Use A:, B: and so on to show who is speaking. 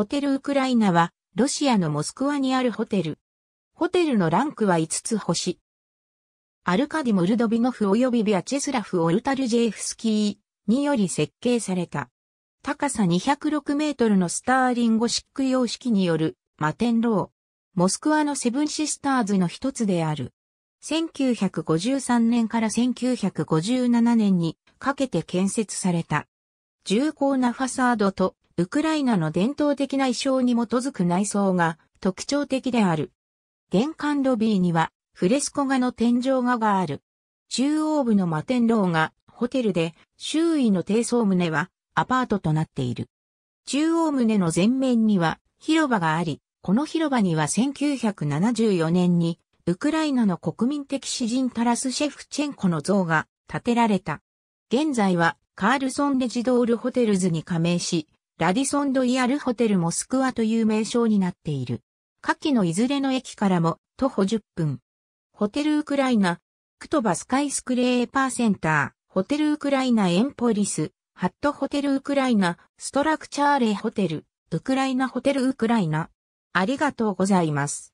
A: ホテルウクライナは、ロ
B: シアのモスクワにあるホテル。ホテルのランクは5つ星。アルカディ・モルドビノフ及びビアチェスラフ・オルタルジェフスキーにより設計された。高さ206メートルのスターリンゴシック様式による摩天楼。モスクワのセブンシスターズの一つである。1953年から1957年にかけて建設された。重厚なファサードとウクライナの伝統的な衣装に基づく内装が特徴的である。玄関ロビーにはフレスコ画の天井画がある。中央部の摩天楼がホテルで周囲の低層棟はアパートとなっている。中央棟の前面には広場があり、この広場には1974年にウクライナの国民的詩人タラス・シェフチェンコの像が建てられた。現在はカールソンレジドールホテルズに加盟し、ラディソンドイアルホテルモスクワという名称になっている。下記のいずれの駅からも徒歩10分。ホテルウクライナ、クトバスカイスクレーパーセンター、ホテルウクライナエンポリス、ハットホテルウクライナ、ストラクチャーレホテル、ウクライナホテルウクライナ。
A: ありがとうございます。